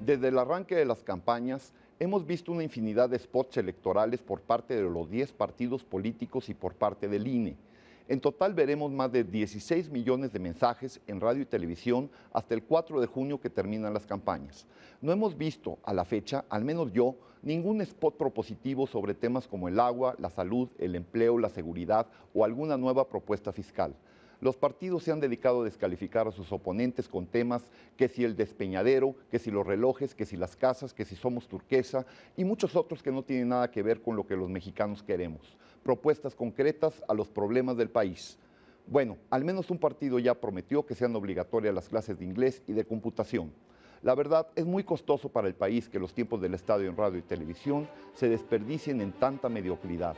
Desde el arranque de las campañas, hemos visto una infinidad de spots electorales por parte de los 10 partidos políticos y por parte del INE. En total veremos más de 16 millones de mensajes en radio y televisión hasta el 4 de junio que terminan las campañas. No hemos visto a la fecha, al menos yo, ningún spot propositivo sobre temas como el agua, la salud, el empleo, la seguridad o alguna nueva propuesta fiscal los partidos se han dedicado a descalificar a sus oponentes con temas que si el despeñadero, que si los relojes, que si las casas, que si somos turquesa y muchos otros que no tienen nada que ver con lo que los mexicanos queremos. Propuestas concretas a los problemas del país. Bueno, al menos un partido ya prometió que sean obligatorias las clases de inglés y de computación. La verdad, es muy costoso para el país que los tiempos del estadio en radio y televisión se desperdicien en tanta mediocridad.